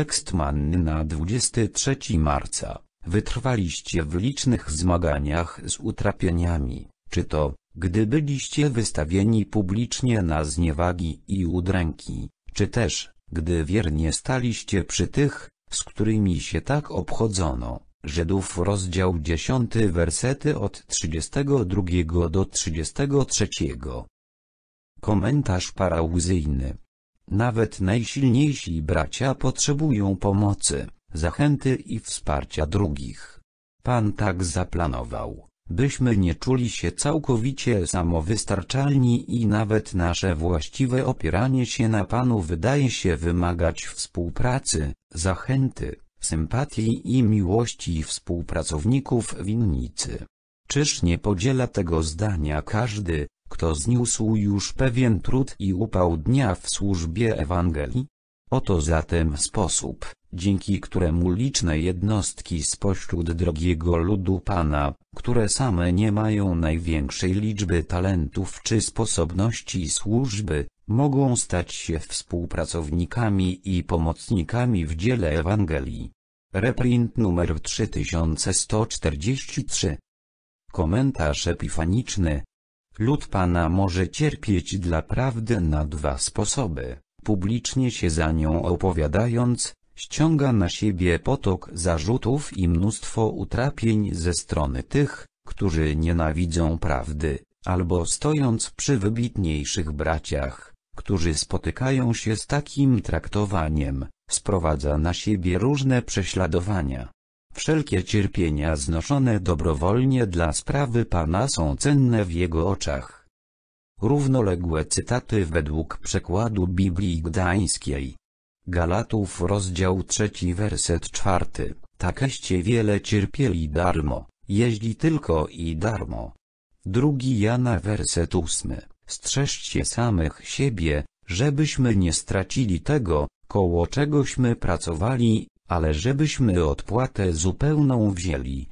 Tekst manny na 23 marca. Wytrwaliście w licznych zmaganiach z utrapieniami, czy to, gdy byliście wystawieni publicznie na zniewagi i udręki, czy też, gdy wiernie staliście przy tych, z którymi się tak obchodzono. Żydów rozdział 10 wersety od 32 do 33. Komentarz parauzyjny nawet najsilniejsi bracia potrzebują pomocy, zachęty i wsparcia drugich. Pan tak zaplanował, byśmy nie czuli się całkowicie samowystarczalni i nawet nasze właściwe opieranie się na Panu wydaje się wymagać współpracy, zachęty, sympatii i miłości współpracowników winnicy. Czyż nie podziela tego zdania każdy, kto zniósł już pewien trud i upał dnia w służbie Ewangelii? Oto zatem sposób, dzięki któremu liczne jednostki spośród drogiego ludu Pana, które same nie mają największej liczby talentów czy sposobności służby, mogą stać się współpracownikami i pomocnikami w dziele Ewangelii. Reprint numer 3143 Komentarz epifaniczny Lud Pana może cierpieć dla prawdy na dwa sposoby, publicznie się za nią opowiadając, ściąga na siebie potok zarzutów i mnóstwo utrapień ze strony tych, którzy nienawidzą prawdy, albo stojąc przy wybitniejszych braciach, którzy spotykają się z takim traktowaniem, sprowadza na siebie różne prześladowania. Wszelkie cierpienia znoszone dobrowolnie dla sprawy Pana są cenne w Jego oczach. Równoległe cytaty według przekładu Biblii Gdańskiej. Galatów rozdział 3 werset 4. Takeście wiele cierpieli darmo, jeździ tylko i darmo. Drugi Jana werset 8. Strzeżcie samych siebie, żebyśmy nie stracili tego, koło czegośmy pracowali, ale żebyśmy odpłatę zupełną wzięli.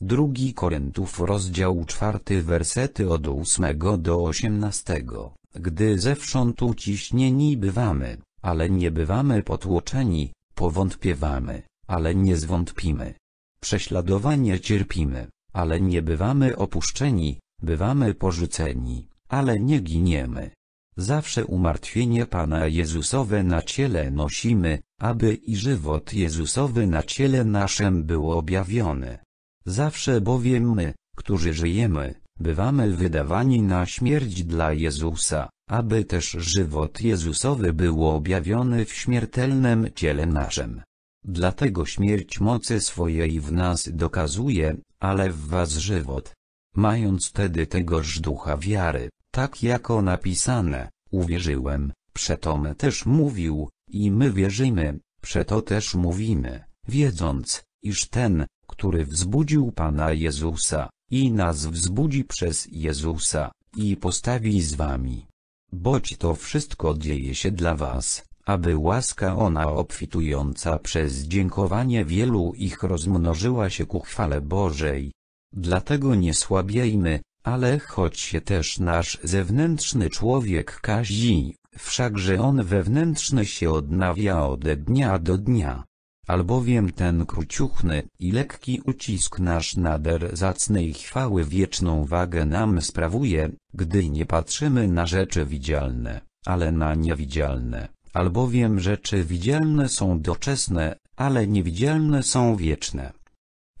Drugi Korintów rozdział czwarty wersety od ósmego do osiemnastego. Gdy zewsząd uciśnieni bywamy, ale nie bywamy potłoczeni, powątpiewamy, ale nie zwątpimy. Prześladowanie cierpimy, ale nie bywamy opuszczeni, bywamy porzuceni, ale nie giniemy. Zawsze umartwienie Pana Jezusowe na ciele nosimy, aby i żywot Jezusowy na ciele naszym był objawiony. Zawsze bowiem my, którzy żyjemy, bywamy wydawani na śmierć dla Jezusa, aby też żywot Jezusowy był objawiony w śmiertelnym ciele naszym. Dlatego śmierć mocy swojej w nas dokazuje, ale w was żywot. Mając tedy tegoż ducha wiary, tak jako napisane, uwierzyłem, Przeto też mówił, i my wierzymy, przeto też mówimy, wiedząc, iż ten, który wzbudził Pana Jezusa, i nas wzbudzi przez Jezusa, i postawi z wami. Boć to wszystko dzieje się dla was, aby łaska ona obfitująca przez dziękowanie wielu ich rozmnożyła się ku chwale Bożej. Dlatego nie słabiejmy, ale choć się też nasz zewnętrzny człowiek kazi, wszakże on wewnętrzny się odnawia ode dnia do dnia. Albowiem ten króciuchny i lekki ucisk nasz nader zacnej chwały wieczną wagę nam sprawuje, gdy nie patrzymy na rzeczy widzialne, ale na niewidzialne, albowiem rzeczy widzialne są doczesne, ale niewidzialne są wieczne.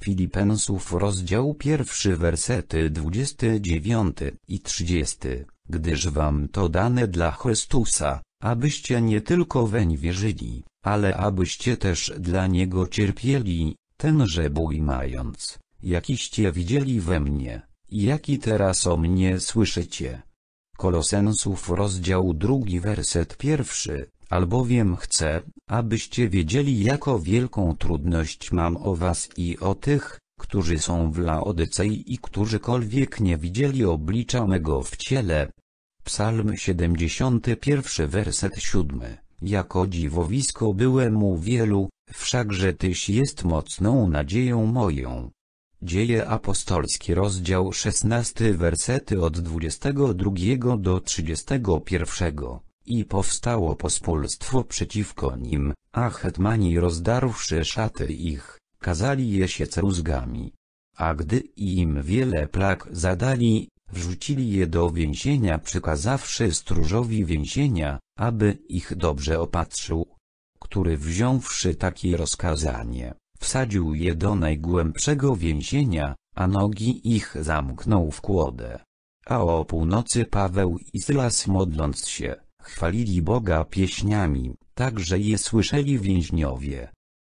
Filipensów rozdział pierwszy wersety 29 i 30 gdyż wam to dane dla Chrystusa, abyście nie tylko weń wierzyli, ale abyście też dla Niego cierpieli, tenże bój mając, jakiście widzieli we mnie, jaki teraz o mnie słyszycie. Kolosensów rozdział drugi werset pierwszy, albowiem chcę, abyście wiedzieli jaką wielką trudność mam o was i o tych, którzy są w Laodycei i którzykolwiek nie widzieli oblicza mego w ciele. Psalm 71 werset 7 Jako dziwowisko byłem mu wielu, wszakże Tyś jest mocną nadzieją moją. Dzieje apostolskie rozdział 16 wersety od 22 do 31 i powstało pospólstwo przeciwko nim, a hetmani rozdarłszy szaty ich, kazali je siec rózgami. A gdy im wiele plag zadali, wrzucili je do więzienia przykazawszy stróżowi więzienia, aby ich dobrze opatrzył. Który wziąwszy takie rozkazanie, wsadził je do najgłębszego więzienia, a nogi ich zamknął w kłodę. A o północy Paweł i Sylas modląc się, chwalili Boga pieśniami, tak że je słyszeli więźniowie.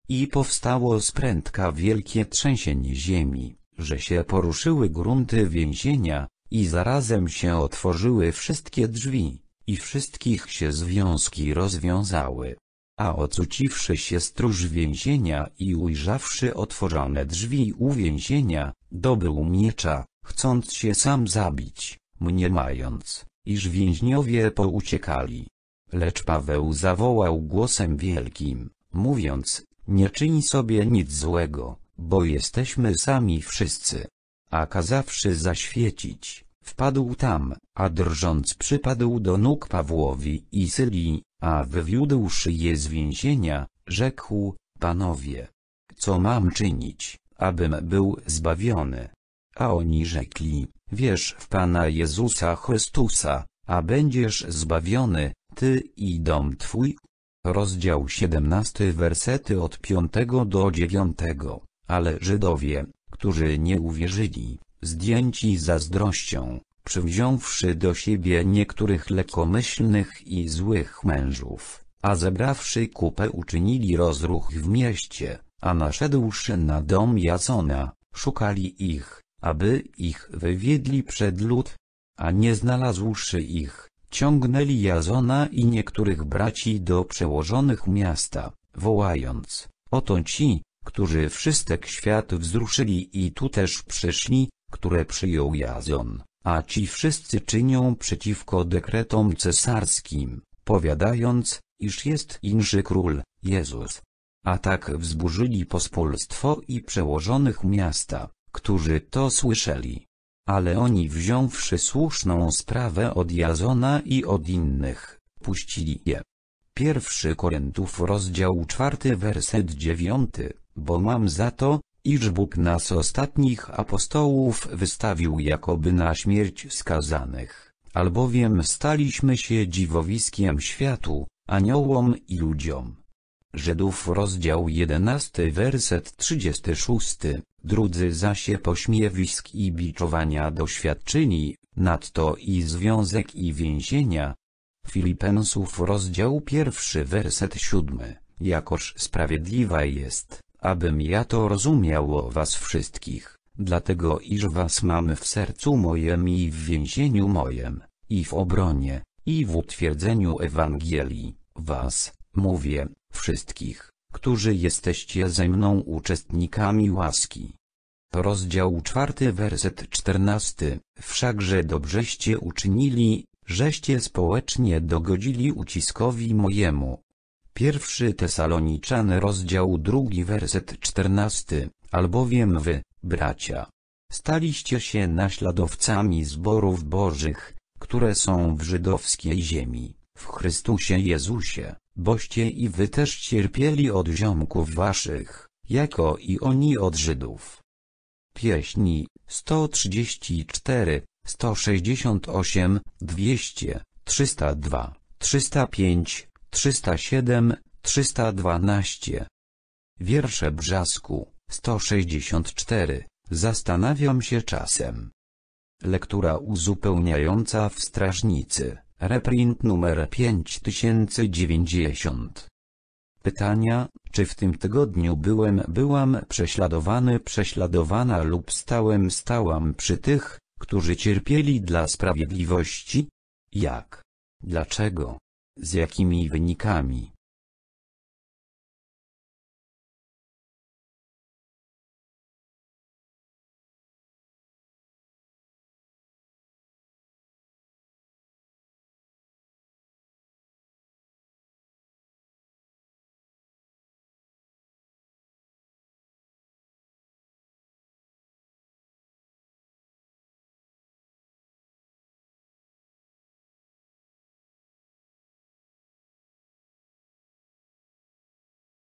I powstało z prędka wielkie trzęsienie ziemi, że się poruszyły grunty więzienia, i zarazem się otworzyły wszystkie drzwi, i wszystkich się związki rozwiązały. A ocuciwszy się stróż więzienia i ujrzawszy otworzone drzwi uwięzienia, dobył miecza, chcąc się sam zabić, mniemając, iż więźniowie pouciekali. Lecz Paweł zawołał głosem wielkim, mówiąc, nie czyń sobie nic złego, bo jesteśmy sami wszyscy. A kazawszy zaświecić, wpadł tam, a drżąc przypadł do nóg Pawłowi i Syli, a wywiódłszy je z więzienia, rzekł, panowie, co mam czynić, abym był zbawiony? A oni rzekli, wierz w Pana Jezusa Chrystusa, a będziesz zbawiony, ty i dom twój rozdział 17 wersety od 5 do 9, ale Żydowie, którzy nie uwierzyli, zdjęci zazdrością, przywziąwszy do siebie niektórych lekomyślnych i złych mężów, a zebrawszy kupę uczynili rozruch w mieście, a naszedłszy na dom Jasona, szukali ich, aby ich wywiedli przed lud, a nie znalazłszy ich, ciągnęli Jazona i niektórych braci do przełożonych miasta, wołając, oto ci, którzy wszystek świat wzruszyli i tu też przyszli, które przyjął Jazon, a ci wszyscy czynią przeciwko dekretom cesarskim, powiadając, iż jest inży król, Jezus. A tak wzburzyli pospólstwo i przełożonych miasta, którzy to słyszeli. Ale oni wziąwszy słuszną sprawę od Jazona i od innych, puścili je. Pierwszy Korentów rozdział czwarty werset dziewiąty, bo mam za to, iż Bóg nas ostatnich apostołów wystawił jakoby na śmierć skazanych, albowiem staliśmy się dziwowiskiem światu, aniołom i ludziom. Żydów rozdział 11 werset 36, drudzy zaś pośmiewisk i biczowania doświadczyni, nadto i związek i więzienia. Filipensów rozdział 1 werset 7, jakoż sprawiedliwa jest, abym ja to rozumiał o was wszystkich, dlatego iż was mam w sercu mojem i w więzieniu mojem, i w obronie, i w utwierdzeniu Ewangelii, was, mówię, wszystkich, którzy jesteście ze mną uczestnikami łaski. Rozdział czwarty werset czternasty, wszakże dobrzeście uczynili, żeście społecznie dogodzili uciskowi mojemu. Pierwszy Tesaloniczan rozdział drugi werset czternasty, albowiem wy, bracia, staliście się naśladowcami zborów bożych, które są w żydowskiej ziemi, w Chrystusie Jezusie boście i wy też cierpieli od ziomków waszych, jako i oni od Żydów. Pieśni 134, 168, 200, 302, 305, 307, 312. Wiersze Brzasku 164. Zastanawiam się czasem. Lektura uzupełniająca w strażnicy. Reprint numer 5090. Pytania, czy w tym tygodniu byłem byłam prześladowany prześladowana lub stałem stałam przy tych, którzy cierpieli dla sprawiedliwości? Jak? Dlaczego? Z jakimi wynikami?